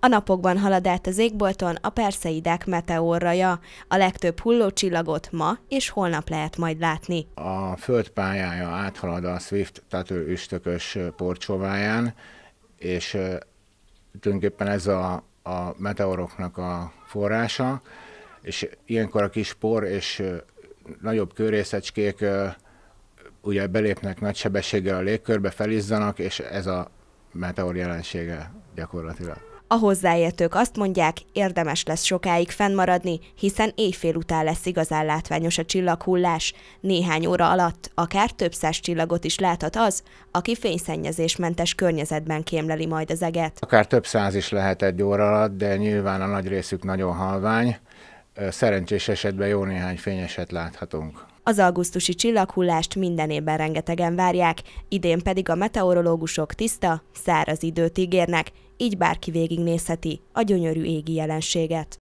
A napokban halad át az égbolton a perszeidák meteorraja. A legtöbb hullócsillagot ma és holnap lehet majd látni. A föld pályája áthalad a Swift tető üstökös porcsóváján, és tulajdonképpen ez a, a meteoroknak a forrása, és ilyenkor a kis por és nagyobb körészecskék ugye belépnek nagy sebességgel a légkörbe, felizzanak, és ez a meteor jelensége gyakorlatilag. A hozzáértők azt mondják, érdemes lesz sokáig fennmaradni, hiszen éjfél után lesz igazán látványos a csillaghullás. Néhány óra alatt akár több száz csillagot is láthat az, aki fényszennyezésmentes környezetben kémleli majd az eget. Akár több száz is lehet egy óra alatt, de nyilván a nagy részük nagyon halvány. Szerencsés esetben jó néhány fényeset láthatunk. Az augusztusi csillaghullást minden évben rengetegen várják, idén pedig a meteorológusok tiszta, száraz időt ígérnek, így bárki végignézheti a gyönyörű égi jelenséget.